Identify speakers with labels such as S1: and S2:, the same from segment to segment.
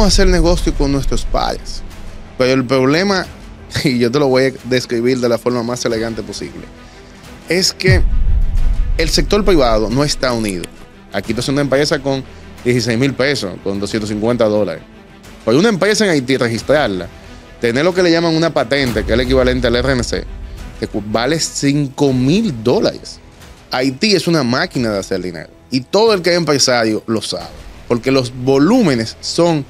S1: a hacer negocio con nuestros padres. Pero el problema, y yo te lo voy a describir de la forma más elegante posible, es que el sector privado no está unido. Aquí tú es una empresa con 16 mil pesos, con 250 dólares. Pues una empresa en Haití, registrarla, tener lo que le llaman una patente, que es el equivalente al RNC, que vale 5 mil dólares. Haití es una máquina de hacer dinero. Y todo el que es empresario lo sabe. Porque los volúmenes son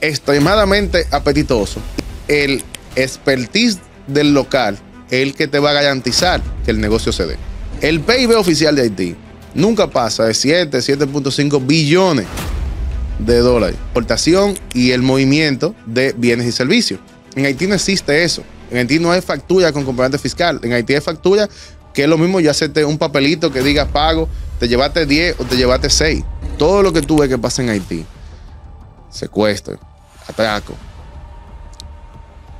S1: extremadamente apetitoso, el expertise del local es el que te va a garantizar que el negocio se dé. El PIB oficial de Haití nunca pasa de 7, 7.5 billones de dólares. Exportación y el movimiento de bienes y servicios. En Haití no existe eso. En Haití no hay factura con comprobante fiscal. En Haití hay factura que es lo mismo ya hacerte un papelito que diga pago, te llevaste 10 o te llevaste 6. Todo lo que tú ves que pasa en Haití secuestro, atraco,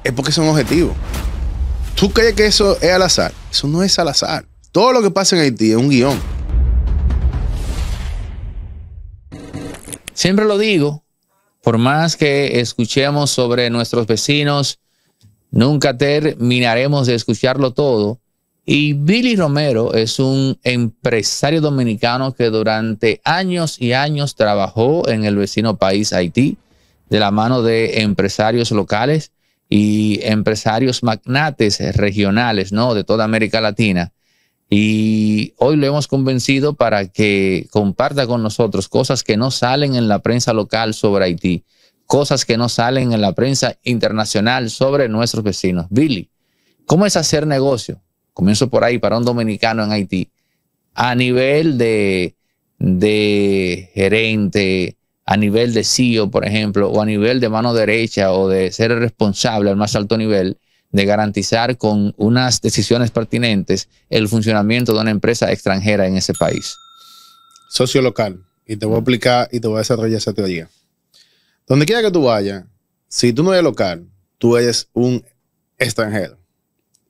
S1: es porque son objetivos. ¿Tú crees que eso es al azar? Eso no es al azar. Todo lo que pasa en Haití es un guión. Siempre lo
S2: digo, por más que escuchemos sobre nuestros vecinos, nunca terminaremos de escucharlo todo. Y Billy Romero es un empresario dominicano que durante años y años trabajó en el vecino país Haití de la mano de empresarios locales y empresarios magnates regionales, ¿no? De toda América Latina. Y hoy lo hemos convencido para que comparta con nosotros cosas que no salen en la prensa local sobre Haití, cosas que no salen en la prensa internacional sobre nuestros vecinos. Billy, ¿cómo es hacer negocio? comienzo por ahí, para un dominicano en Haití, a nivel de, gerente, a nivel de CEO, por ejemplo, o a nivel de mano derecha o de ser responsable al más alto nivel, de garantizar con unas decisiones pertinentes el funcionamiento de una empresa
S1: extranjera en ese país. Socio local, y te voy a explicar y te voy a desarrollar esa teoría. Donde quiera que tú vayas, si tú no eres local, tú eres un extranjero.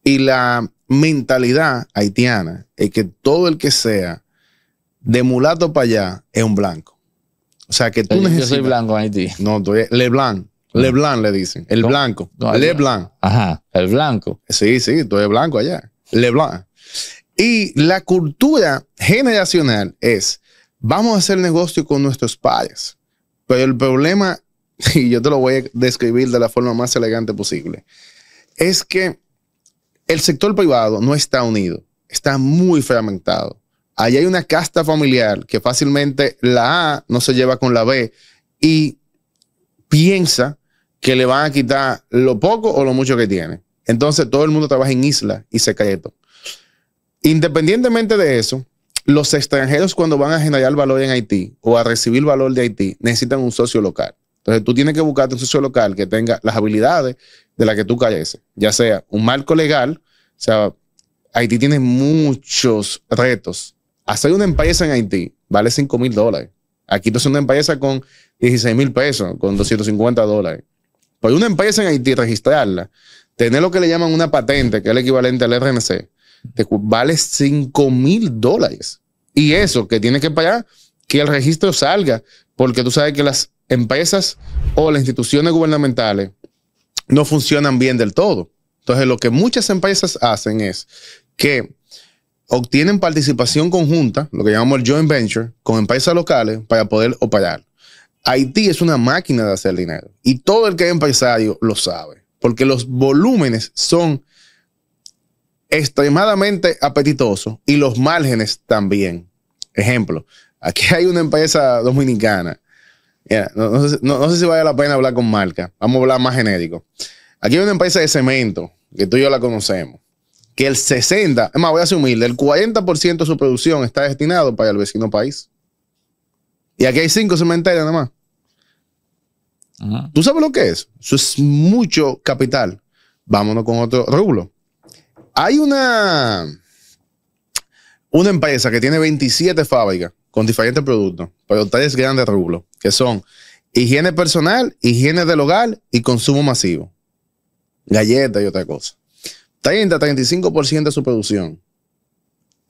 S1: Y la mentalidad haitiana es que todo el que sea de mulato para allá es un blanco. O sea, que tú Yo soy blanco en Haití. No, tú eres le Leblanc le dicen. El blanco. le Leblanc. Ajá, el blanco. Sí, sí, tú eres blanco allá. Blanc. Y la cultura generacional es, vamos a hacer negocio con nuestros padres. Pero el problema, y yo te lo voy a describir de la forma más elegante posible, es que el sector privado no está unido, está muy fragmentado. Allí hay una casta familiar que fácilmente la A no se lleva con la B y piensa que le van a quitar lo poco o lo mucho que tiene. Entonces todo el mundo trabaja en isla y se todo. Independientemente de eso, los extranjeros cuando van a generar valor en Haití o a recibir valor de Haití necesitan un socio local. Entonces tú tienes que buscarte un socio local que tenga las habilidades de la que tú careces. ya sea un marco legal, o sea, Haití tiene muchos retos. Hacer una empresa en Haití vale 5 mil dólares. Aquí tú haces una empresa con 16 mil pesos, con 250 dólares. Por una empresa en Haití, registrarla, tener lo que le llaman una patente, que es el equivalente al RNC, te vale 5 mil dólares. Y eso, que tienes que pagar, que el registro salga, porque tú sabes que las empresas o las instituciones gubernamentales no funcionan bien del todo. Entonces, lo que muchas empresas hacen es que obtienen participación conjunta, lo que llamamos el joint venture, con empresas locales para poder operar. Haití es una máquina de hacer dinero y todo el que es empresario lo sabe, porque los volúmenes son extremadamente apetitosos y los márgenes también. Ejemplo, aquí hay una empresa dominicana no, sé, si vale la pena hablar con marca. Vamos a hablar más genérico. Aquí hay una empresa de cemento, que tú y yo la conocemos, que el 60, es más, voy a ser humilde, el 40% de su producción está destinado para el vecino país. Y aquí hay cinco cementerios nada más. ¿Tú sabes lo que es? Eso es mucho capital. Vámonos con otro rublo. Hay una, una empresa que tiene 27 fábricas con diferentes productos, pero tres grandes rublo que son higiene personal, higiene del hogar y consumo masivo. Galletas y otra cosa. 30, 35% de su producción.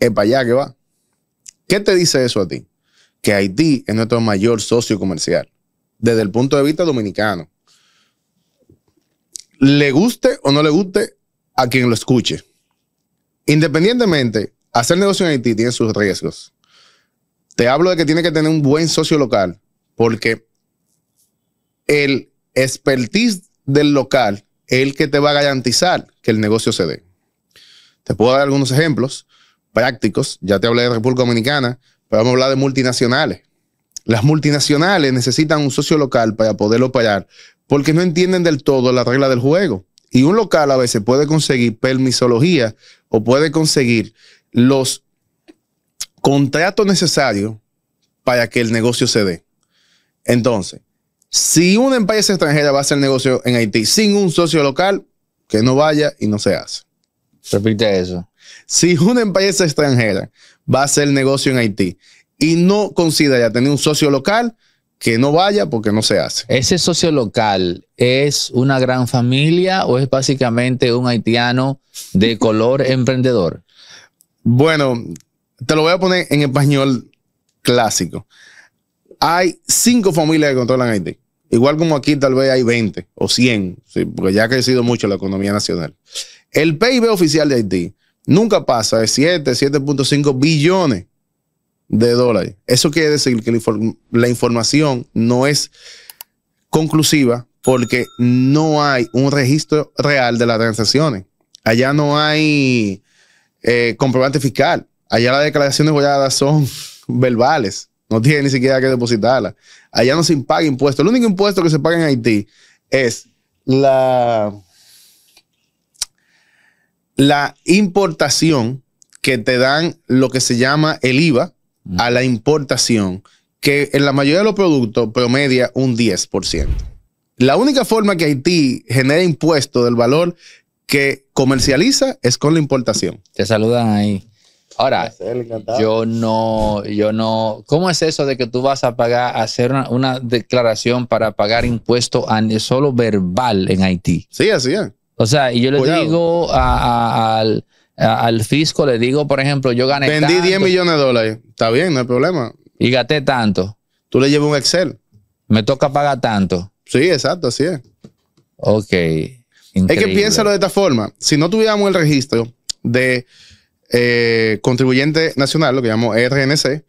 S1: Es para allá que va. ¿Qué te dice eso a ti? Que Haití es nuestro mayor socio comercial, desde el punto de vista dominicano. Le guste o no le guste a quien lo escuche. Independientemente, hacer negocio en Haití tiene sus riesgos. Te hablo de que tiene que tener un buen socio local, porque el expertise del local es el que te va a garantizar que el negocio se dé. Te puedo dar algunos ejemplos prácticos. Ya te hablé de República Dominicana, pero vamos a hablar de multinacionales. Las multinacionales necesitan un socio local para poder operar porque no entienden del todo la regla del juego. Y un local a veces puede conseguir permisología o puede conseguir los contratos necesarios para que el negocio se dé. Entonces, si una empresa extranjera va a hacer negocio en Haití sin un socio local, que no vaya y no se hace. Repite eso. Si una empresa extranjera va a hacer negocio en Haití y no considera tener un socio local, que no vaya porque no se hace.
S2: ¿Ese socio local es una gran familia o es básicamente
S1: un haitiano de color emprendedor? Bueno, te lo voy a poner en español clásico hay cinco familias que controlan Haití. Igual como aquí tal vez hay 20 o 100, porque ya ha crecido mucho la economía nacional. El PIB oficial de Haití nunca pasa de 7, 7.5 billones de dólares. Eso quiere decir que la, información no es conclusiva porque no hay un registro real de las transacciones. Allá no hay eh, comprobante fiscal. Allá las declaraciones boyadas son verbales. No tiene ni siquiera que depositarla. Allá no se paga impuesto. El único impuesto que se paga en Haití es la, la importación que te dan lo que se llama el IVA a la importación, que en la mayoría de los productos promedia un 10%. La única forma que Haití genera impuesto del valor que comercializa es con la importación. Te saludan ahí. Ahora,
S2: yo no, yo no, ¿cómo es eso de que tú vas a pagar, hacer una, declaración para pagar impuestos solo verbal en Haití? Sí, así es. O sea, y yo le digo al, fisco, le digo, por ejemplo, yo gané. Vendí 10
S1: millones de dólares, está bien, no hay problema. Y gasté tanto. Tú le llevas un Excel. Me toca pagar tanto. Sí, exacto, así es. Ok. Es que piénsalo de esta forma. Si no tuviéramos el registro de eh, contribuyente Nacional, lo que llamamos e RNC,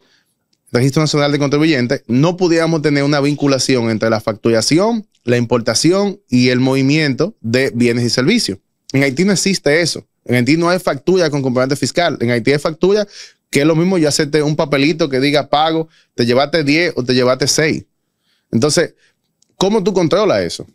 S1: Registro Nacional de Contribuyentes, no pudiéramos tener una vinculación entre la facturación, la importación y el movimiento de bienes y servicios. En Haití no existe eso. En Haití no hay factura con componente fiscal. En Haití hay factura que es lo mismo yo hacerte un papelito que diga pago, te llevaste 10 o te llevaste 6. Entonces, ¿cómo tú controlas eso?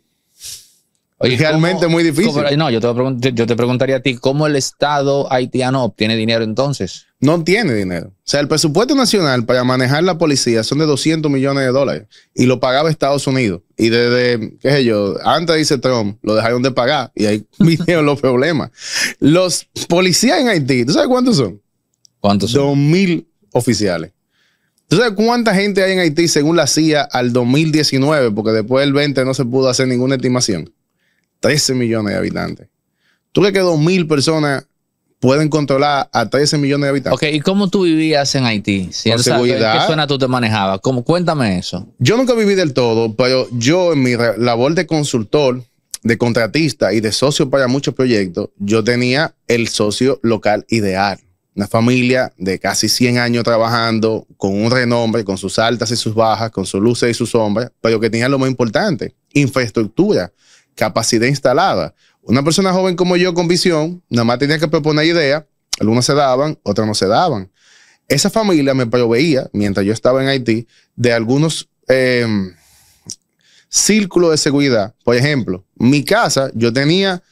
S2: Oye, Realmente muy difícil. no, yo
S1: te, preguntaría a ti, ¿cómo el Estado haitiano obtiene dinero entonces? No tiene dinero. O sea, el presupuesto nacional para manejar la policía son de 200 millones de dólares y lo pagaba Estados Unidos. Y desde, qué sé yo, antes dice Trump, lo dejaron de pagar y ahí vinieron los problemas. Los policías en Haití, ¿tú sabes cuántos son? ¿Cuántos son? 2.000 oficiales. ¿Tú sabes cuánta gente hay en Haití según la CIA al 2019? Porque después del 20 no se pudo hacer ninguna estimación. 13 millones de habitantes. ¿Tú crees que 2.000 personas pueden controlar a 13 millones de habitantes? Ok, ¿y cómo tú vivías en Haití? ¿Qué zona
S2: tú te manejabas? Cuéntame eso.
S1: Yo nunca viví del todo, pero yo en mi labor de consultor, de contratista y de socio para muchos proyectos, yo tenía el socio local ideal. Una familia de casi 100 años trabajando, con un renombre, con sus altas y sus bajas, con sus luces y sus sombras, pero que tenía lo más importante, infraestructura capacidad instalada. Una persona joven como yo con visión, nada más tenía que proponer ideas, algunas se daban, otras no se daban. Esa familia me proveía, mientras yo estaba en Haití, de algunos eh, círculos de seguridad. Por ejemplo, mi casa, yo tenía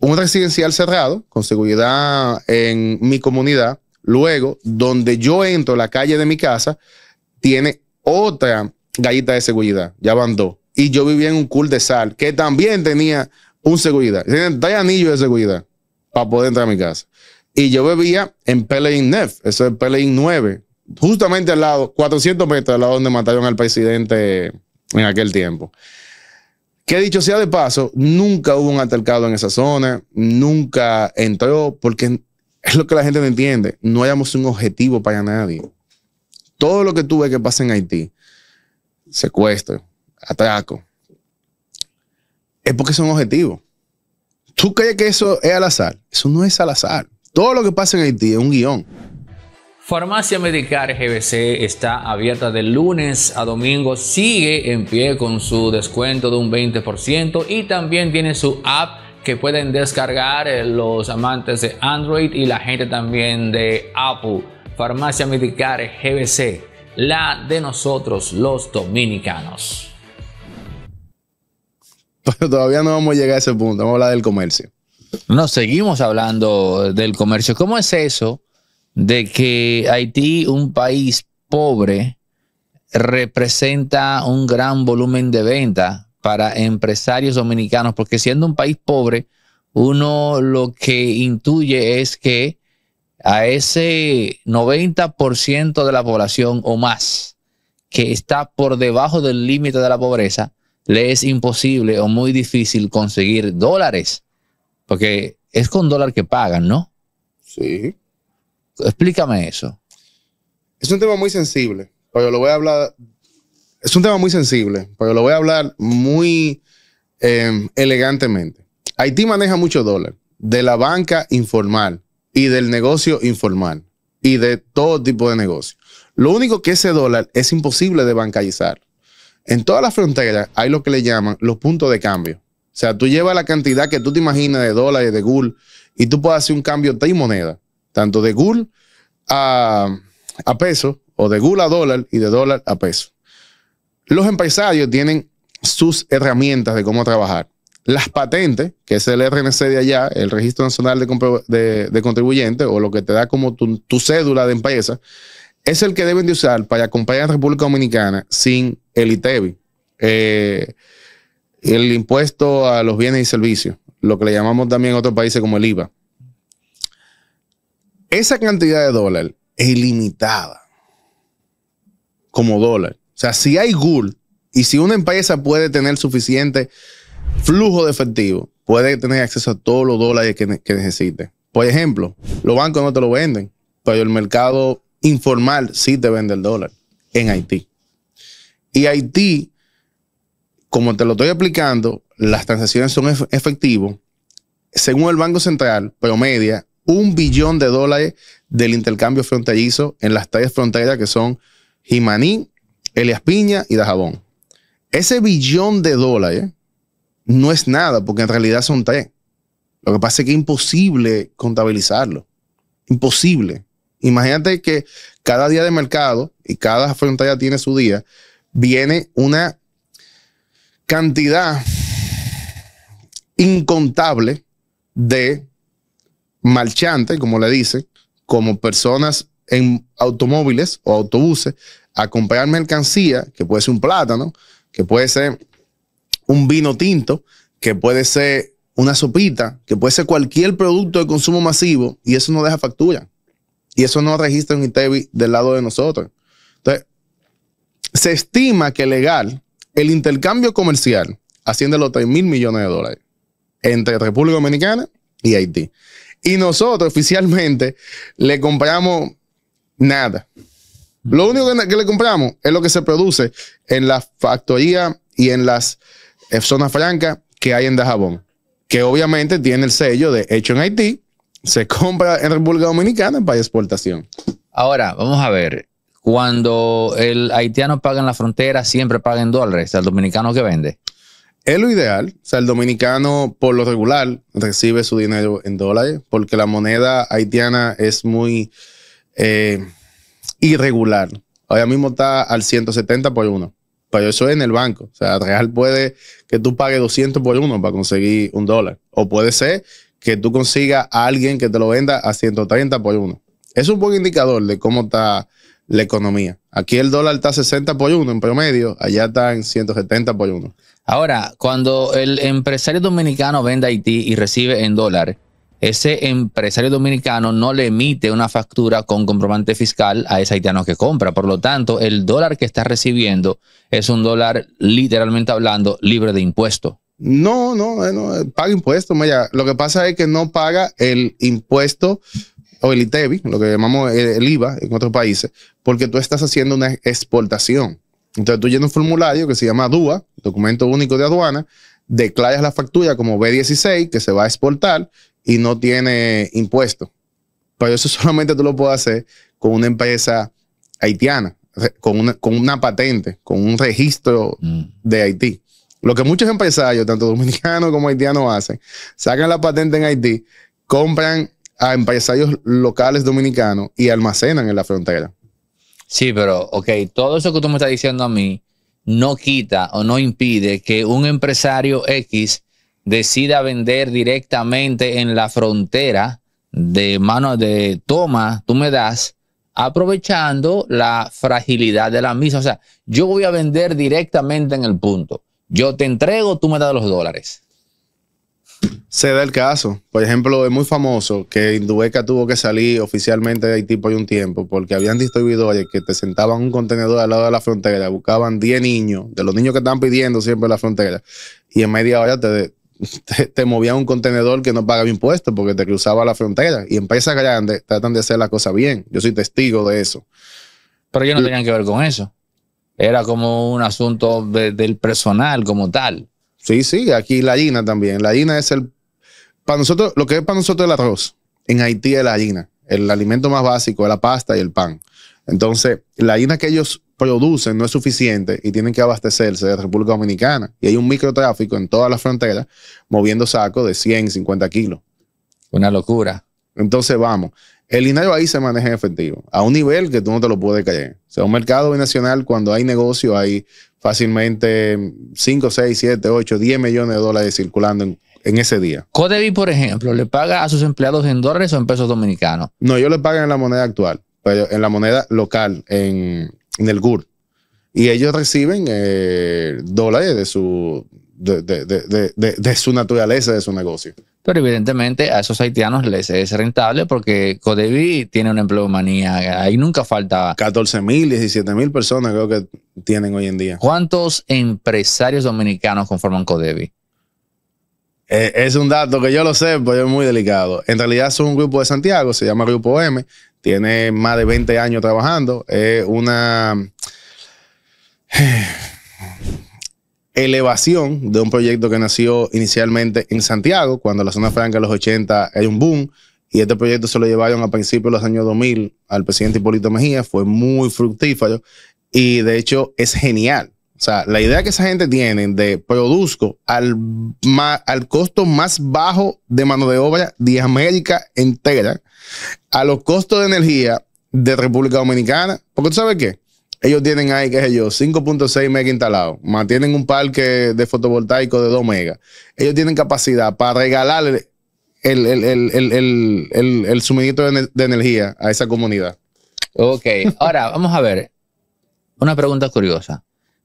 S1: un residencial cerrado con seguridad en mi comunidad. Luego, donde yo entro, la calle de mi casa, tiene otra gallita de seguridad, ya van dos y yo vivía en un cul de sal que también tenía un seguridad. Tenía anillos de seguridad para poder entrar a mi casa. Y yo vivía en Pelein Nef, eso es Pelein 9, justamente al lado, 400 metros al lado donde mataron al presidente en aquel tiempo. Que dicho sea de paso, nunca hubo un altercado en esa zona, nunca entró, porque es lo que la gente no entiende. No hayamos un objetivo para nadie. Todo lo que tuve que pasar en Haití, secuestro, ataco es porque un objetivo ¿Tú crees que eso es al azar? Eso no es al azar. Todo lo que pasa en Haití es un guión.
S2: Farmacia Medicar GBC está abierta de lunes a domingo, sigue en pie con su descuento de un 20% y también tiene su app que pueden descargar eh, los amantes de Android y la gente también de Apple. Farmacia Medicar GBC, la de nosotros los dominicanos
S1: pero todavía no vamos a llegar a ese punto. Vamos a hablar del comercio. No,
S2: seguimos hablando del comercio. ¿Cómo es eso de que Haití, un país pobre, representa un gran volumen de venta para empresarios dominicanos? Porque siendo un país pobre, uno lo que intuye es que a ese 90% de la población o más que está por debajo del límite de la pobreza, le es imposible o muy difícil conseguir dólares, porque es con dólar que pagan, ¿no? Sí. Explícame eso.
S1: Es un tema muy sensible, pero lo voy a hablar. Es un tema muy sensible, pero lo voy a hablar muy em, elegantemente. Haití maneja mucho dólar de la banca informal y del negocio informal y de todo tipo de negocio. Lo único que ese dólar es imposible de bancarizar. En todas las fronteras hay lo que le llaman los puntos de cambio. O sea, tú llevas la cantidad que tú te imaginas de dólares, de gul, y tú puedes hacer un cambio de moneda, tanto de gul a, peso, o de gul a dólar, y de dólar a peso. Los empresarios tienen sus herramientas de cómo trabajar. Las patentes, que es el RNC de allá, el Registro Nacional de, Contribuyentes, o lo que te da como tu cédula de empresa, es el que deben de usar para acompañar a la República Dominicana sin el ITEBI, e eh, el impuesto a los bienes y servicios, lo que le llamamos también en otros países como el IVA. Esa cantidad de dólar es ilimitada como dólar. O sea, si hay GUL y si una empresa puede tener suficiente flujo de efectivo, puede tener acceso a todos los dólares que, que necesite. Por ejemplo, los bancos no te lo venden, pero el mercado informal sí te vende el dólar en Haití. Y Haití, como te lo estoy explicando, las transacciones son efectivos. Según el Banco Central, promedia un billón de dólares del intercambio fronterizo en las tres fronteras que son Jimaní, Elias Piña y Dajabón. Ese billón de dólares no es nada, porque en realidad son tres. Lo que pasa es que es imposible contabilizarlo. Imposible. Imagínate que cada día de mercado y cada frontera tiene su día, viene una cantidad incontable de marchantes, como le dicen, como personas en automóviles o autobuses a comprar mercancía, que puede ser un plátano, que puede ser un vino tinto, que puede ser una sopita, que puede ser cualquier producto de consumo masivo, y eso no deja factura. Y eso no registra un ITEBI del lado de nosotros. Entonces, se estima que legal el intercambio comercial asciende a los 3 mil millones de dólares entre República Dominicana y Haití. Y nosotros oficialmente le compramos nada. Lo único que, le compramos es lo que se produce en la factoría y en las eh, zonas francas que hay en Dajabón, que obviamente tiene el sello de hecho en Haití se compra en República Dominicana para exportación.
S2: Ahora, vamos a ver. Cuando el haitiano paga en la frontera, siempre paga en dólares el dominicano que
S1: vende. Es lo ideal. O sea, el dominicano, por lo regular, recibe su dinero en dólares porque la moneda haitiana es muy eh, irregular. Ahora mismo está al 170 por uno. Pero eso es en el banco. O sea, real puede que tú pague 200 por uno para conseguir un dólar. O puede ser que tú consigas a alguien que te lo venda a 130 por uno. Es un buen indicador de cómo está la economía. Aquí el dólar está a 60 por uno en promedio, allá está en 170 por uno.
S2: Ahora, cuando el empresario dominicano vende a Haití y recibe en dólar, ese empresario dominicano no le emite una factura con comprobante fiscal a ese haitiano que compra. Por lo tanto, el dólar que está recibiendo es un dólar, literalmente hablando, libre de impuestos.
S1: No, no, no, paga impuestos. Maya. Lo que pasa es que no paga el impuesto o el ITEBI, lo que llamamos el IVA en otros países, porque tú estás haciendo una exportación. Entonces tú llenas un formulario que se llama DUA, Documento Único de Aduana, declaras la factura como B16 que se va a exportar y no tiene impuesto. Pero eso solamente tú lo puedes hacer con una empresa haitiana, con una, patente, con un registro mm. de Haití. Lo que muchos empresarios, tanto dominicanos como haitianos, hacen, sacan la patente en Haití, compran a empresarios locales dominicanos y almacenan en la frontera.
S2: Sí, pero, ok, todo eso que tú me estás diciendo a mí no quita o no impide que un empresario X decida vender directamente en la frontera de mano de toma, tú me das, aprovechando la fragilidad de la misma. O sea, yo voy a vender directamente en el punto. Yo te entrego, tú me das los dólares.
S1: Se da el caso. Por ejemplo, es muy famoso que Indubeca tuvo que salir oficialmente de Haití por un tiempo porque habían distribuidores que te sentaban un contenedor al lado de la frontera, buscaban 10 niños, de los niños que están pidiendo siempre la frontera, y en media hora te, te, te movían un contenedor que no pagaba impuestos porque te cruzaba la frontera. Y empresas grandes tratan de hacer la cosa bien. Yo soy testigo de eso.
S2: Pero ellos no tenían que ver con eso era como un asunto del personal
S1: como tal. Sí, sí, aquí la harina también. La harina es el. Para nosotros, lo que es para nosotros el arroz, en Haití es la harina, El alimento más básico es la pasta y el pan. Entonces, la harina que ellos producen no es suficiente y tienen que abastecerse de la República Dominicana. Y hay un microtráfico en todas las fronteras moviendo sacos de 150 kilos. Una locura. Entonces, vamos. El dinero ahí se maneja en efectivo, a un nivel que tú no te lo puedes caer. O sea, un mercado binacional, cuando hay negocio, hay fácilmente 5, 6, 7, 8, 10 millones de dólares circulando en, ese día.
S2: Codevi, por ejemplo, ¿le paga a sus empleados en dólares o en pesos dominicanos?
S1: No, yo le pagan en la moneda actual, pero en la moneda local, en, el GUR. Y ellos reciben eh, dólares de su, de, su naturaleza, de su negocio.
S2: Pero evidentemente a esos haitianos les es rentable porque Codevi tiene una empleomanía. Ahí nunca falta.
S1: 14 mil, 17 mil personas creo que tienen hoy en día. ¿Cuántos empresarios dominicanos conforman Codevi? Eh, es un dato que yo lo sé, pero pues es muy delicado. En realidad es un grupo de Santiago, se llama Grupo M, tiene más de 20 años trabajando. Es una elevación de un proyecto que nació inicialmente en Santiago, cuando la zona franca de los 80 hay un boom, y este proyecto se lo llevaron a principios de los años 2000 al presidente Hipólito Mejía, fue muy fructífero y de hecho es genial. O sea, la idea que esa gente tiene de produzco al, al costo más bajo de mano de obra de América entera, a los costos de energía de República Dominicana, porque tú sabes qué, ellos tienen ahí, qué sé yo, 5.6 megas instalados. Mantienen un parque de fotovoltaico de 2 megas. Ellos tienen capacidad para regalar el, el, suministro de, energía a esa comunidad. Ok, ahora
S2: vamos a ver. Una pregunta curiosa.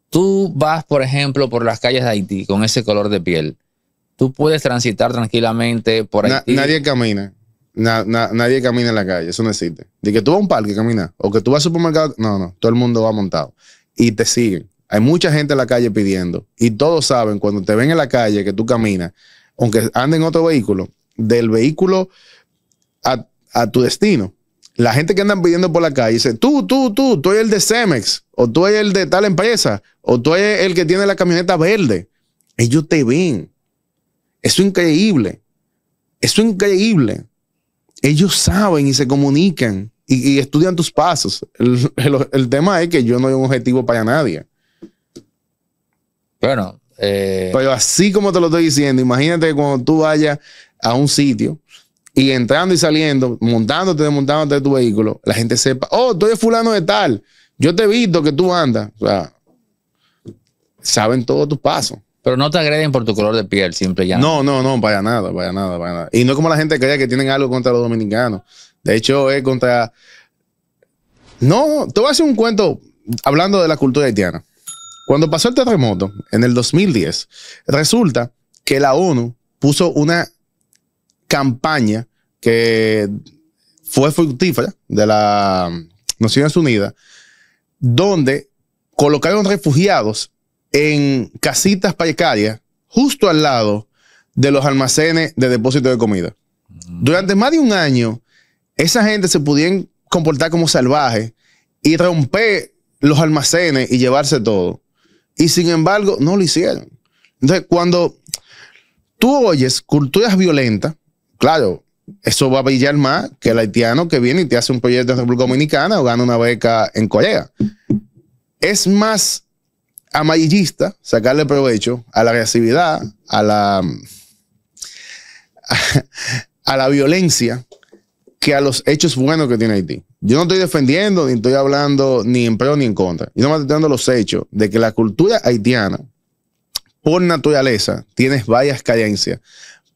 S2: Tú vas, por ejemplo, por las calles de Haití con ese color de piel. Tú puedes transitar tranquilamente por Haití. nadie
S1: camina nadie camina en la calle, eso no existe. De que tú vas a un parque caminar o que tú vas al supermercado, no, no, todo el mundo va montado. Y te siguen. Hay mucha gente en la calle pidiendo. Y todos saben, cuando te ven en la calle que tú caminas, aunque anden en otro vehículo, del vehículo a, tu destino, la gente que andan pidiendo por la calle dice, tú, tú, tú, tú eres el de Cemex, o tú eres el de tal empresa, o tú eres el que tiene la camioneta verde. Ellos te ven. Eso es increíble. Eso es increíble ellos saben y se comunican y, estudian tus pasos. El, tema es que yo no hay un objetivo para nadie. Bueno. Eh, Pero así como te lo estoy diciendo, imagínate que cuando tú vayas a un sitio y entrando y saliendo, montándote, desmontándote de tu vehículo, la gente sepa, oh, estoy fulano de tal, yo te he visto que tú andas. O sea, saben todos tus pasos.
S2: Pero no te agreden por tu color de piel, simple
S1: ya. No, no, no, vaya nada, vaya nada, vaya nada. Y no como la gente crea que tienen algo contra los dominicanos. De hecho, es contra. No, te voy a hacer un cuento hablando de la cultura haitiana. Cuando pasó el terremoto en el 2010, resulta que la ONU puso una campaña que fue fructífera de las Naciones Unidas, donde colocaron refugiados en casitas precarias justo al lado de los almacenes de depósito de comida. Mm. Durante más de un año, esa gente se podían comportar como salvajes y romper los almacenes y llevarse todo. Y sin embargo, no lo hicieron. Entonces, cuando tú oyes culturas violentas, claro, eso va a brillar más que el haitiano que viene y te hace un proyecto en República Dominicana o gana una beca en Corea. Es más amarillista, sacarle provecho a la agresividad, a la, a, la violencia, que a los hechos buenos que tiene Haití. Yo no estoy defendiendo, ni estoy hablando ni en pro ni en contra. Yo no me estoy dando los hechos de que la cultura haitiana, por naturaleza, tiene varias carencias,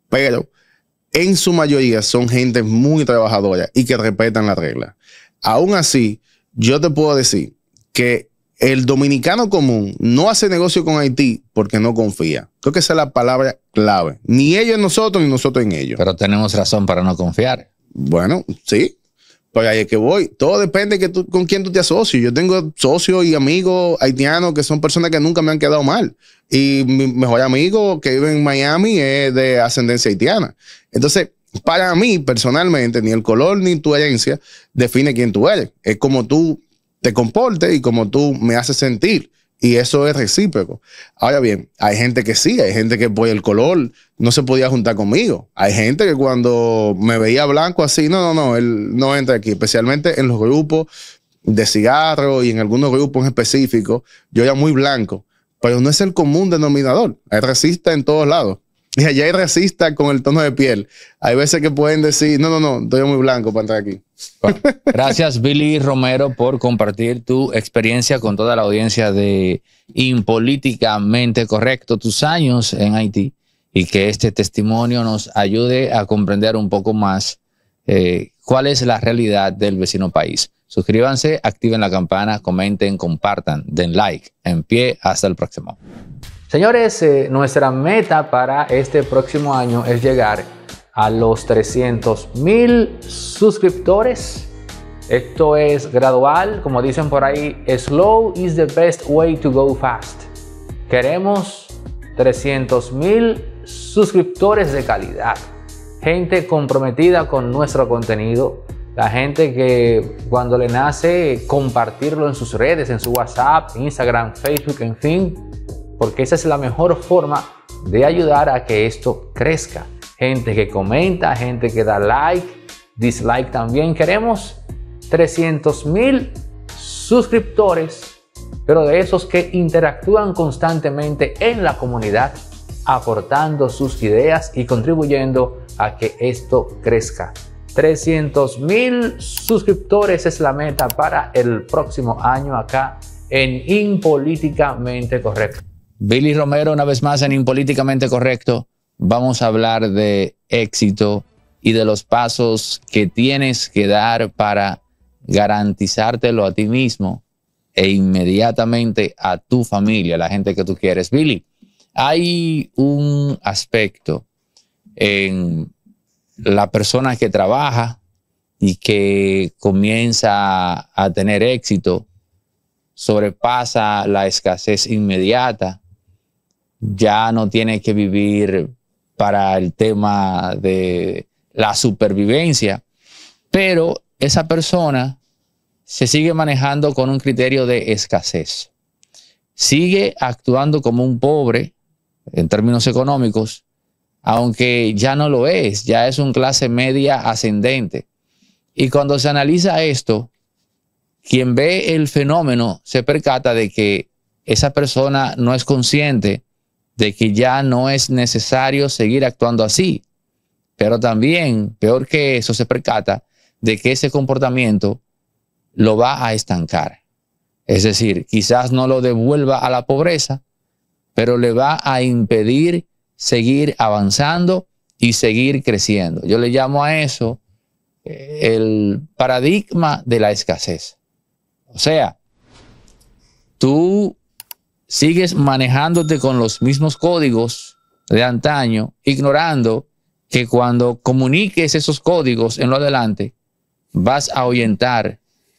S1: pero en su mayoría son gente muy trabajadora y que respetan las reglas. Aún así, yo te puedo decir que el dominicano común no hace negocio con Haití porque no confía. Creo que esa es la palabra clave. Ni ellos en nosotros, ni nosotros en ellos. Pero tenemos razón para no confiar. Bueno, sí. Pues ahí es que voy. Todo depende que tú, con quién tú te asocies. Yo tengo socios y amigos haitianos que son personas que nunca me han quedado mal. Y mi mejor amigo que vive en Miami es de ascendencia haitiana. Entonces, para mí, personalmente, ni el color ni tu herencia define quién tú eres. Es como tú te comportes y como tú me haces sentir. Y eso es recíproco. Ahora bien, hay gente que sí, hay gente que por el color no se podía juntar conmigo. Hay gente que cuando me veía blanco así, no, no, no, él no entra aquí, especialmente en los grupos de cigarro y en algunos grupos específicos. Yo era muy blanco, pero no es el común denominador. Hay racista en todos lados. Y allá hay racista con el tono de piel. Hay veces que pueden decir, no, no, no, estoy muy blanco para entrar aquí.
S2: gracias, Billy Romero, por compartir tu experiencia con toda la audiencia de Impolíticamente Correcto, tus años en Haití, y que este testimonio nos ayude a comprender un poco más eh, cuál es la realidad del vecino país. Suscríbanse, activen la campana, comenten, compartan, den like. En pie, hasta el próximo. Señores, eh, nuestra meta para este próximo año es llegar a los 300 mil suscriptores. Esto es gradual, como dicen por ahí, slow is the best way to go fast. Queremos 300 mil suscriptores de calidad, gente comprometida con nuestro contenido, la gente que cuando le nace compartirlo en sus redes, en su WhatsApp, Instagram, Facebook, en fin, porque esa es la mejor forma de ayudar a que esto crezca. Gente que comenta, gente que da like, dislike también. Queremos 300 mil suscriptores, pero de esos que interactúan constantemente en la comunidad, aportando sus ideas y contribuyendo a que esto crezca. 300 mil suscriptores es la meta para el próximo año acá en Impolíticamente Correcto. Billy Romero, una vez más en Impolíticamente Correcto, vamos a hablar de éxito y de los pasos que tienes que dar para garantizártelo a ti mismo e inmediatamente a tu familia, a la gente que tú quieres. Billy, hay un aspecto en la persona que trabaja y que comienza a tener éxito, sobrepasa la escasez inmediata, ya no tiene que vivir para el tema de la supervivencia, pero esa persona se sigue manejando con un criterio de escasez. Sigue actuando como un pobre en términos económicos, aunque ya no lo es, ya es un clase media ascendente. Y cuando se analiza esto, quien ve el fenómeno se percata de que esa persona no es consciente de que ya no es necesario seguir actuando así. Pero también, peor que eso, se percata de que ese comportamiento lo va a estancar. Es decir, quizás no lo devuelva a la pobreza, pero le va a impedir seguir avanzando y seguir creciendo. Yo le llamo a eso eh, el paradigma de la escasez. O sea, tú sigues manejándote con los mismos códigos de antaño, ignorando que cuando comuniques esos códigos en lo adelante, vas a ahuyentar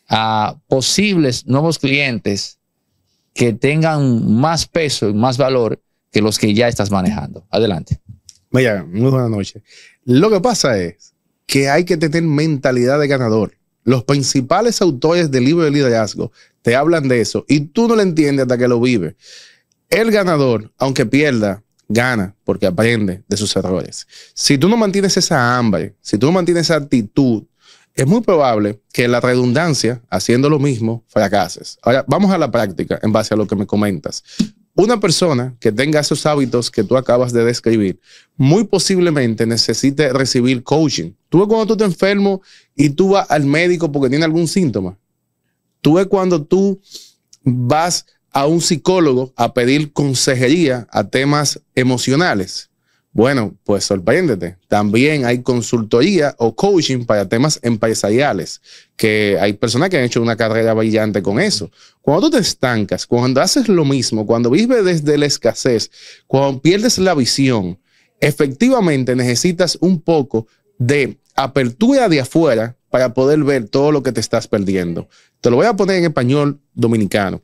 S2: a posibles nuevos clientes que tengan más peso y más valor que los que ya estás manejando. Adelante.
S1: Vaya, muy buena noche. Lo que pasa es que hay que tener mentalidad de ganador. Los principales autores del libro de liderazgo te hablan de eso y tú no lo entiendes hasta que lo vives. El ganador, aunque pierda, gana porque aprende de sus errores. Si tú no mantienes esa hambre, si tú no mantienes esa actitud, es muy probable que la redundancia, haciendo lo mismo, fracases. Ahora, vamos a la práctica en base a lo que me comentas. Una persona que tenga esos hábitos que tú acabas de describir, muy posiblemente necesite recibir coaching. Tú ves cuando tú te enfermo y tú vas al médico porque tiene algún síntoma. Tú ves cuando tú vas a un psicólogo a pedir consejería a temas emocionales. Bueno, pues sorpréndete. También hay consultoría o coaching para temas empresariales, que hay personas que han hecho una carrera brillante con eso. Cuando tú te estancas, cuando haces lo mismo, cuando vives desde la escasez, cuando pierdes la visión, efectivamente necesitas un poco de apertura de afuera para poder ver todo lo que te estás perdiendo. Te lo voy a poner en español dominicano.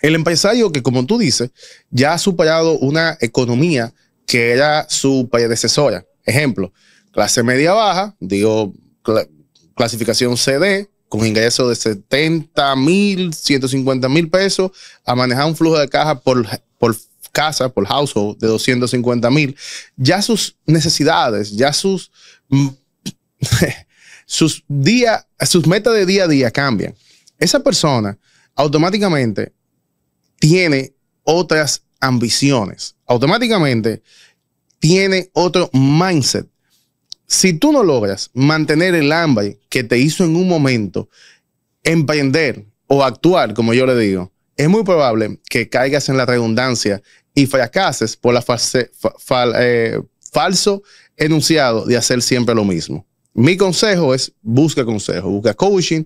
S1: El empresario que, como tú dices, ya ha superado una economía que era su predecesora. Ejemplo, clase media baja digo, clasificación CD con ingresos de 70 mil, 150 mil pesos a manejar un flujo de caja por, por casa, por household, de 250 mil. Ya sus necesidades, ya sus, mm, sus, sus metas de día a día cambian. Esa persona automáticamente tiene otras ambiciones, automáticamente tiene otro mindset. Si tú no logras mantener el hambre que te hizo en un momento emprender o actuar, como yo le digo, es muy probable que caigas en la redundancia y fracases por la eh, falso enunciado de hacer siempre lo mismo. Mi consejo es busca consejo, busca coaching,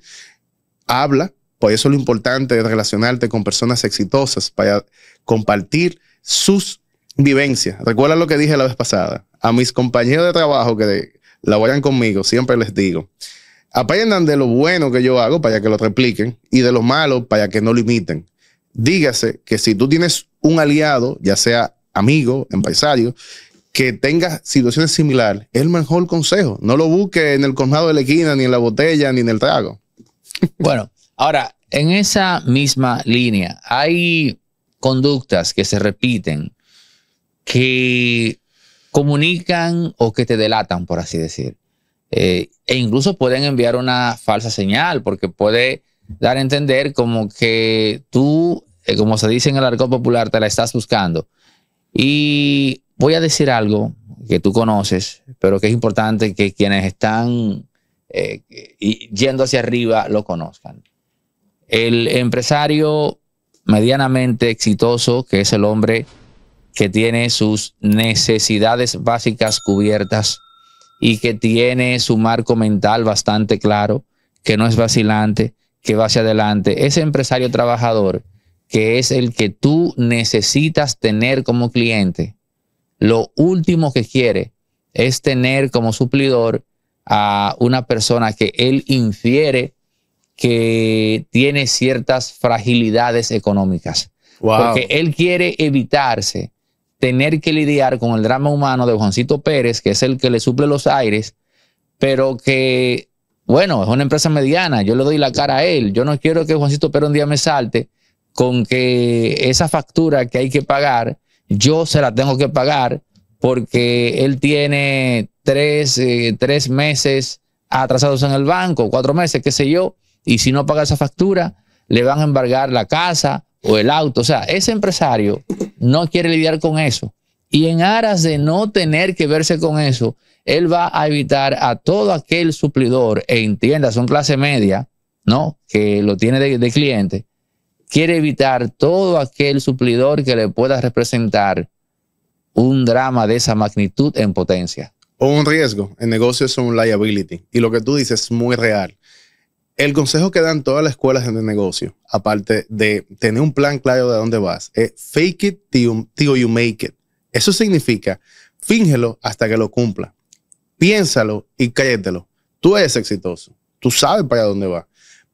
S1: habla, por pues eso lo importante es relacionarte con personas exitosas para compartir sus vivencias. Recuerda lo que dije la vez pasada. A mis compañeros de trabajo que la vayan conmigo, siempre les digo, aprendan de lo bueno que yo hago para que lo repliquen y de lo malo para que no lo imiten. Dígase que si tú tienes un aliado, ya sea amigo, empresario, que tenga situaciones similares, es el mejor consejo. No lo busque en el colmado de la esquina, ni en la botella, ni en el trago.
S2: Bueno, Ahora, en esa misma línea, hay conductas que se repiten que comunican o que te delatan, por así decir. Eh, e incluso pueden enviar una falsa señal porque puede dar a entender como que tú, eh, como se dice en el arco popular, te la estás buscando. Y voy a decir algo que tú conoces, pero que es importante que quienes están eh, yendo hacia arriba lo conozcan. El empresario medianamente exitoso, que es el hombre que tiene sus necesidades básicas cubiertas y que tiene su marco mental bastante claro, que no es vacilante, que va hacia adelante. Ese empresario trabajador, que es el que tú necesitas tener como cliente, lo último que quiere es tener como suplidor a una persona que él infiere que tiene ciertas fragilidades económicas. Porque él quiere evitarse tener que lidiar con el drama humano de Juancito Pérez, que es el que le suple los aires, pero que, bueno, es una empresa mediana, yo le doy la cara a él, yo no quiero que Juancito Pérez un día me salte con que esa factura que hay que pagar, yo se la tengo que pagar porque él tiene tres, eh, tres meses atrasados en el banco, cuatro meses, qué sé yo, y si no paga esa factura, le van a embargar la casa o el auto. O sea, ese empresario no quiere lidiar con eso. Y en aras de no tener que verse con eso, él va a evitar a todo aquel suplidor e entienda, son clase media, ¿no? Que lo tiene de, cliente. Quiere evitar todo aquel suplidor que le pueda representar
S1: un drama de esa magnitud en potencia. O un riesgo. En negocios son liability. Y lo que tú dices es muy real. El consejo que dan todas las escuelas de negocio, aparte de tener un plan claro de dónde vas, es fake it till, you make it. Eso significa fíngelo hasta que lo cumpla. Piénsalo y créetelo. Tú eres exitoso. Tú sabes para dónde vas.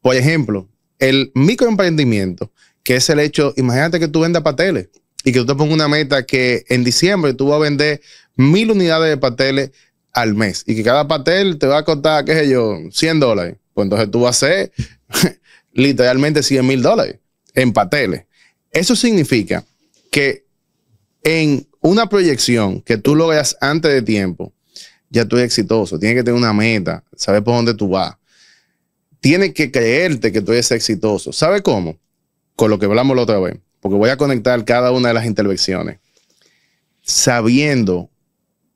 S1: Por ejemplo, el microemprendimiento, que es el hecho, imagínate que tú vendas pateles y que tú te pongas una meta que en diciembre tú vas a vender mil unidades de pateles al mes y que cada patel te va a costar, qué sé yo, 100 dólares. Pues entonces tú vas a hacer literalmente 100 mil dólares en pateles. Eso significa que en una proyección que tú veas antes de tiempo, ya tú eres exitoso. Tienes que tener una meta, saber por dónde tú vas. Tienes que creerte que tú eres exitoso. ¿Sabe cómo? Con lo que hablamos la otra vez, porque voy a conectar cada una de las intervenciones. Sabiendo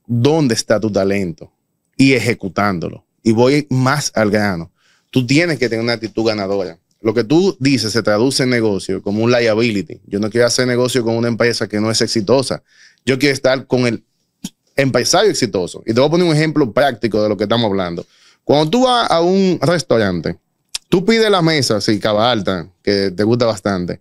S1: dónde está tu talento y ejecutándolo. Y voy más al grano tú tienes que tener una actitud ganadora. Lo que tú dices se traduce en negocio como un liability. Yo no quiero hacer negocio con una empresa que no es exitosa. Yo quiero estar con el empresario exitoso. Y te voy a poner un ejemplo práctico de lo que estamos hablando. Cuando tú vas a un restaurante, tú pides la mesa, sí, cava alta, que te gusta bastante.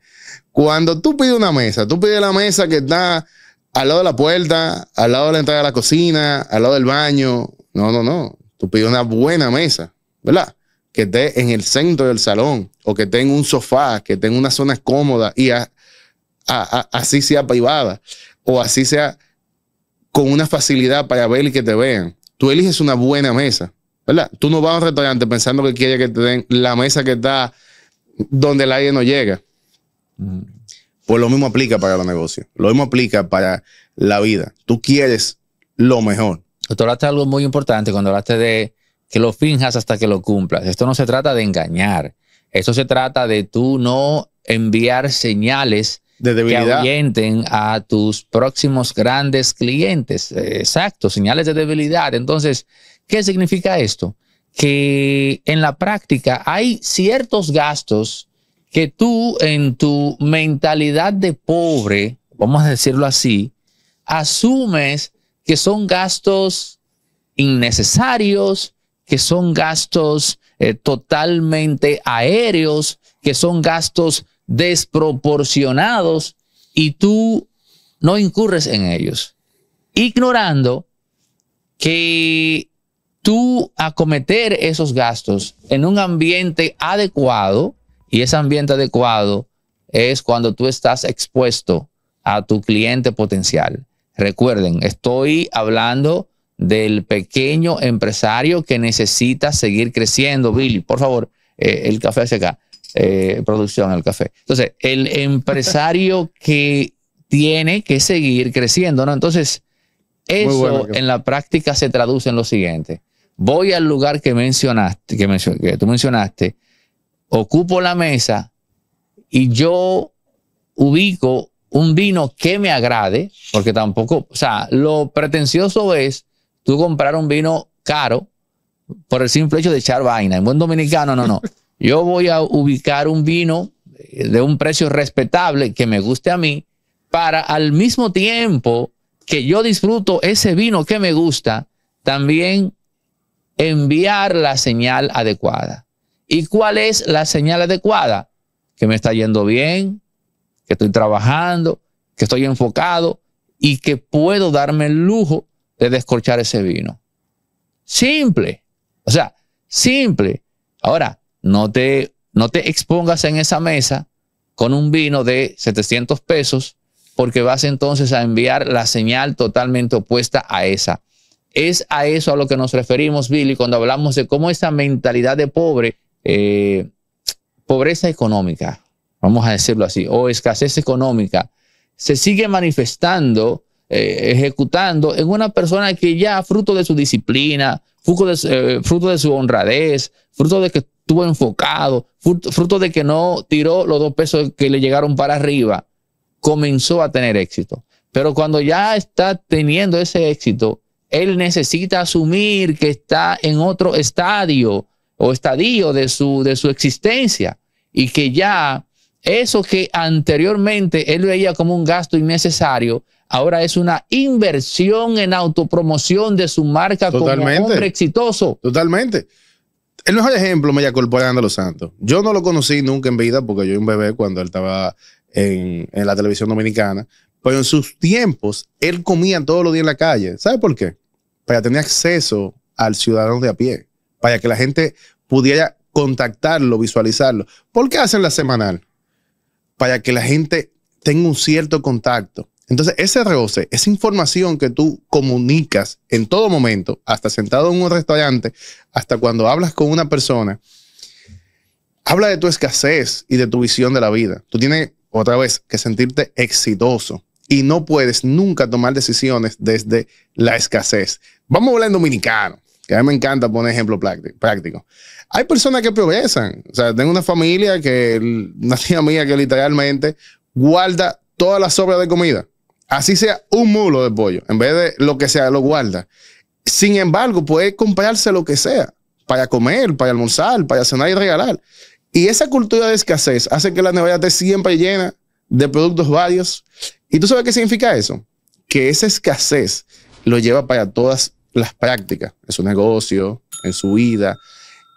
S1: Cuando tú pides una mesa, tú pides la mesa que está al lado de la puerta, al lado de la entrada de la cocina, al lado del baño. No, no, no. Tú pides una buena mesa, ¿verdad? que esté en el centro del salón o que esté en un sofá, que esté en una zona cómoda y así sea privada o así sea con una facilidad para ver y que te vean. Tú eliges una buena mesa, ¿verdad? Tú no vas a un restaurante pensando que quiere que te den la mesa que está donde el aire no llega. Pues lo mismo aplica para los negocios, lo mismo aplica para la vida. Tú quieres lo mejor.
S2: Tú hablaste algo muy importante cuando hablaste de que lo finjas hasta que lo cumplas. Esto no se trata de engañar. Esto se trata de tú no enviar señales de debilidad. que ahuyenten a tus próximos grandes clientes. Exacto, señales de debilidad. Entonces, ¿qué significa esto? Que en la práctica hay ciertos gastos que tú en tu mentalidad de pobre, vamos a decirlo así, asumes que son gastos innecesarios, que son gastos eh, totalmente aéreos, que son gastos desproporcionados y tú no incurres en ellos, ignorando que tú acometer esos gastos en un ambiente adecuado, y ese ambiente adecuado es cuando tú estás expuesto a tu cliente potencial. Recuerden, estoy hablando del pequeño empresario que necesita seguir creciendo. Billy, por favor, eh, el café seca acá, eh, producción el café. Entonces, el empresario que tiene que seguir creciendo, ¿no? Entonces, eso en la práctica se traduce en lo siguiente. Voy al lugar que mencionaste, que, que tú mencionaste, ocupo la mesa y yo ubico un vino que me agrade, porque tampoco, o sea, lo pretencioso es tú comprar un vino caro por el simple hecho de echar vaina. En buen dominicano, no, no. Yo voy a ubicar un vino eh, de un precio respetable que me guste a mí para al mismo tiempo que yo disfruto ese vino que me gusta, también enviar la señal adecuada. ¿Y cuál es la señal adecuada? Que me está yendo bien, que estoy trabajando, que estoy enfocado y que puedo darme el lujo de descorchar ese vino. Simple. O sea, simple. Ahora, no te, no te expongas en esa mesa con un vino de 700 pesos porque vas entonces a enviar la señal totalmente opuesta a esa. Es a eso a lo que nos referimos, Billy, cuando hablamos de cómo esa mentalidad de pobre, eh, pobreza económica, vamos a decirlo así, o escasez económica, se sigue manifestando eh, ejecutando en una persona que ya fruto de su disciplina, fruto de, su eh, honradez, fruto de que estuvo enfocado, fruto, de que no tiró los dos pesos que le llegaron para arriba, comenzó a tener éxito. Pero cuando ya está teniendo ese éxito, él necesita asumir que está en otro estadio o estadio de su, de su existencia y que ya eso que anteriormente él veía como un gasto innecesario, ahora es una inversión en autopromoción de su marca Totalmente. como hombre
S1: exitoso. Totalmente. El mejor ejemplo me llamó los Santos. Yo no lo conocí nunca en vida porque yo era un bebé cuando él estaba en, en la televisión dominicana, pero en sus tiempos él comía todos los días en la calle. ¿Sabe por qué? Para tener acceso al ciudadano de a pie, para que la gente pudiera contactarlo, visualizarlo. ¿Por qué hacen la semanal? Para que la gente tenga un cierto contacto. Entonces, ese roce, esa información que tú comunicas en todo momento, hasta sentado en un restaurante, hasta cuando hablas con una persona, habla de tu escasez y de tu visión de la vida. Tú tienes, otra vez, que sentirte exitoso y no puedes nunca tomar decisiones desde la escasez. Vamos a hablar en dominicano, que a mí me encanta poner ejemplo práctico. Hay personas que progresan. O sea, tengo una familia que, una tía mía que literalmente guarda todas las sobras de comida así sea un mulo de pollo, en vez de lo que sea, lo guarda. Sin embargo, puede comprarse lo que sea para comer, para almorzar, para cenar y regalar. Y esa cultura de escasez hace que la nevera esté siempre llena de productos varios. ¿Y tú sabes qué significa eso? Que esa escasez lo lleva para todas las prácticas, en su negocio, en su vida.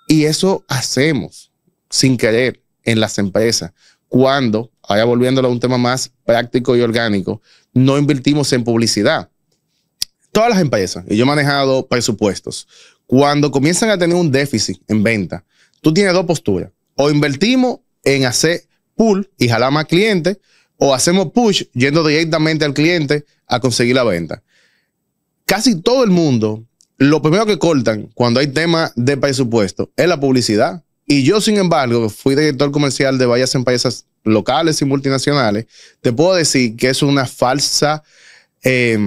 S1: Y eso hacemos sin querer en las empresas. Cuando, ahora volviéndolo a un tema más práctico y orgánico, no invertimos en publicidad. Todas las empresas, y yo he manejado presupuestos, cuando comienzan a tener un déficit en venta, tú tienes dos posturas. O invertimos en hacer pull y jalar más clientes, o hacemos push yendo directamente al cliente a conseguir la venta. Casi todo el mundo, lo primero que cortan cuando hay tema de presupuesto es la publicidad. Y yo, sin embargo, fui director comercial de varias empresas locales y multinacionales. Te puedo decir que es una falsa eh,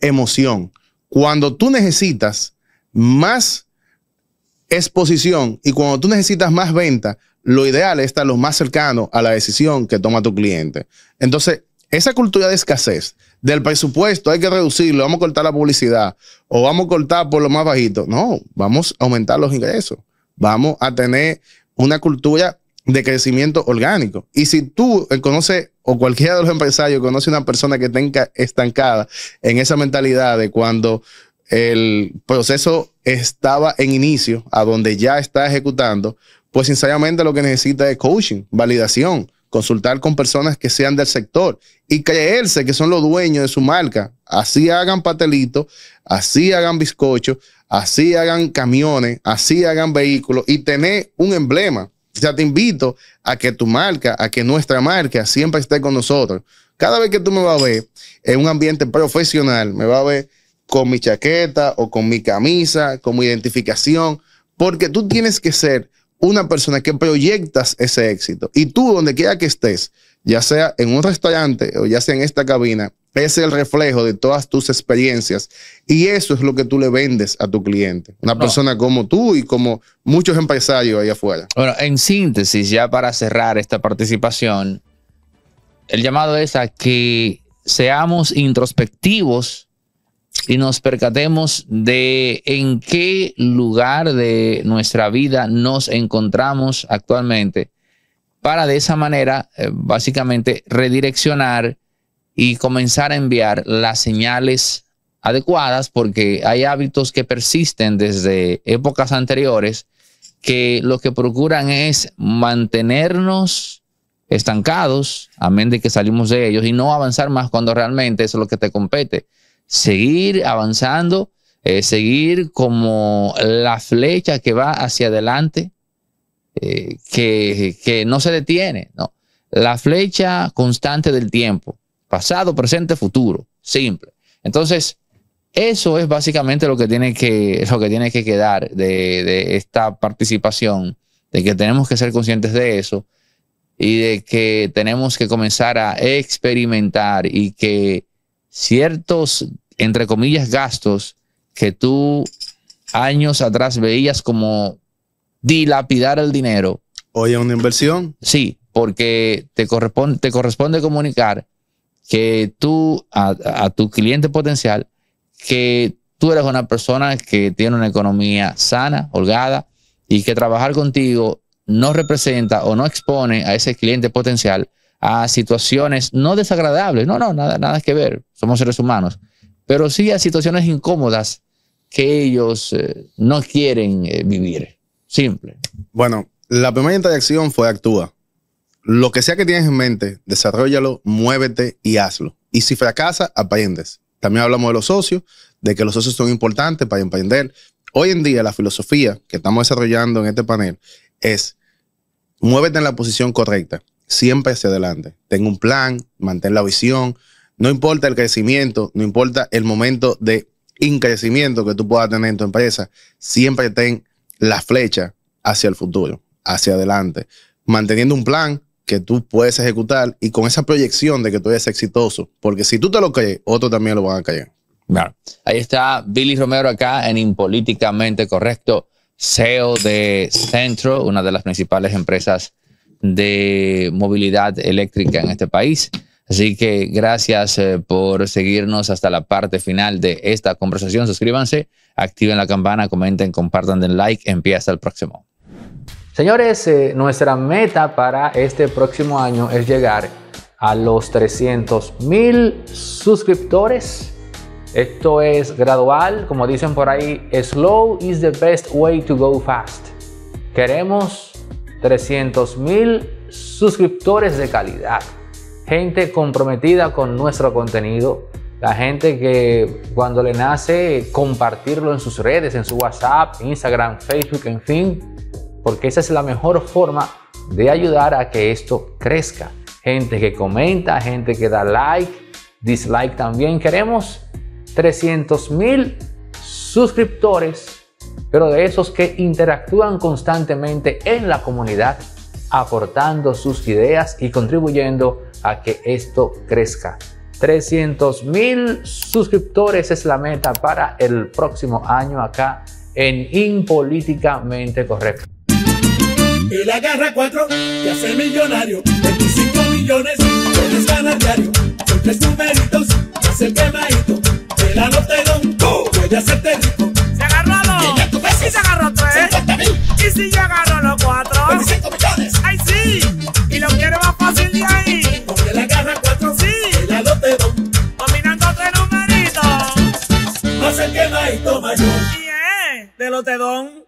S1: emoción. Cuando tú necesitas más exposición y cuando tú necesitas más venta, lo ideal es estar lo más cercano a la decisión que toma tu cliente. Entonces, esa cultura de escasez del presupuesto hay que reducirlo, vamos a cortar la publicidad o vamos a cortar por lo más bajito. No, vamos a aumentar los ingresos vamos a tener una cultura de crecimiento orgánico. Y si tú eh, conoces o cualquiera de los empresarios conoce una persona que tenga estancada en esa mentalidad de cuando el proceso estaba en inicio, a donde ya está ejecutando, pues sinceramente lo que necesita es coaching, validación, consultar con personas que sean del sector y creerse que son los dueños de su marca. Así hagan patelito, así hagan bizcocho, así hagan camiones, así hagan vehículos y tener un emblema. O sea, te invito a que tu marca, a que nuestra marca siempre esté con nosotros. Cada vez que tú me vas a ver en un ambiente profesional, me vas a ver con mi chaqueta o con mi camisa, con mi identificación, porque tú tienes que ser una persona que proyectas ese éxito. Y tú, donde quiera que estés, ya sea en un restaurante o ya sea en esta cabina, es el reflejo de todas tus experiencias. Y eso es lo que tú le vendes a tu cliente. Una persona como tú y como muchos empresarios allá afuera.
S2: Bueno, en síntesis, ya para cerrar esta participación, el llamado es a que seamos introspectivos y nos percatemos de en qué lugar de nuestra vida nos encontramos actualmente para de esa manera eh, básicamente redireccionar y comenzar a enviar las señales adecuadas porque hay hábitos que persisten desde épocas anteriores que lo que procuran es mantenernos estancados, amén de que salimos de ellos, y no avanzar más cuando realmente eso es lo que te compete. Seguir avanzando, eh, seguir como la flecha que va hacia adelante, eh, que, no se detiene, La flecha constante del tiempo. Pasado, presente, futuro. Simple. Entonces, eso es básicamente lo que tiene que, lo que, tiene que quedar de, esta participación, de que tenemos que ser conscientes de eso y de que tenemos que comenzar a experimentar y que ciertos, entre comillas, gastos que tú años atrás veías como dilapidar el dinero. Hoy es una inversión. Sí, porque te corresponde, te corresponde comunicar que tú, a, tu cliente potencial, que tú eres una persona que tiene una economía sana, holgada, y que trabajar contigo no representa o no expone a ese cliente potencial a situaciones no desagradables, no, no, nada, nada que ver, somos seres humanos, pero sí a situaciones incómodas que ellos eh, no quieren
S1: eh, vivir. Simple. Bueno, la primera interacción fue actúa. Lo que sea que tienes en mente, desarrollalo, muévete y hazlo. Y si fracasa, aprendes. También hablamos de los socios, de que los socios son importantes para emprender. Hoy en día la filosofía que estamos desarrollando en este panel es muévete en la posición correcta, siempre hacia adelante. Ten un plan, mantén la visión. No importa el crecimiento, no importa el momento de increcimiento que tú puedas tener en tu empresa, siempre ten la flecha hacia el futuro, hacia adelante, manteniendo un plan, que tú puedes ejecutar y con esa proyección de que tú eres exitoso. Porque si tú te lo calles, otros también lo van a callar.
S2: Ahí está Billy Romero acá en Impolíticamente Correcto, CEO de Centro, una de las principales empresas de movilidad eléctrica en este país. Así que gracias eh, por seguirnos hasta la parte final de esta conversación. Suscríbanse, activen la campana, comenten, compartan, den like. Empieza el próximo. Señores, eh, nuestra meta para este próximo año es llegar a los 300 mil suscriptores. Esto es gradual, como dicen por ahí, slow is the best way to go fast. Queremos 300 mil suscriptores de calidad, gente comprometida con nuestro contenido, la gente que cuando le nace compartirlo en sus redes, en su WhatsApp, Instagram, Facebook, en fin, porque esa es la mejor forma de ayudar a que esto crezca. Gente que comenta, gente que da like, dislike también. Queremos 300 mil suscriptores, pero de esos que interactúan constantemente en la comunidad, aportando sus ideas y contribuyendo a que esto crezca. 300 mil suscriptores es la meta para el próximo año acá en Impolíticamente Correcto.
S1: Él agarra cuatro y hace millonario. 25 millones puedes ganar diario. Son tres numeritos, hace el quemadito.
S2: El la Tú voy hacerte rico. Se agarró dos, Y se agarró tres. Y si yo agarro los cuatro. 25 millones. Ay, sí. Y lo quiero más
S1: fácil de ahí. Porque él agarra cuatro, sí. el Combinando tres numeritos. Hace el quemadito mayor. Y yeah, de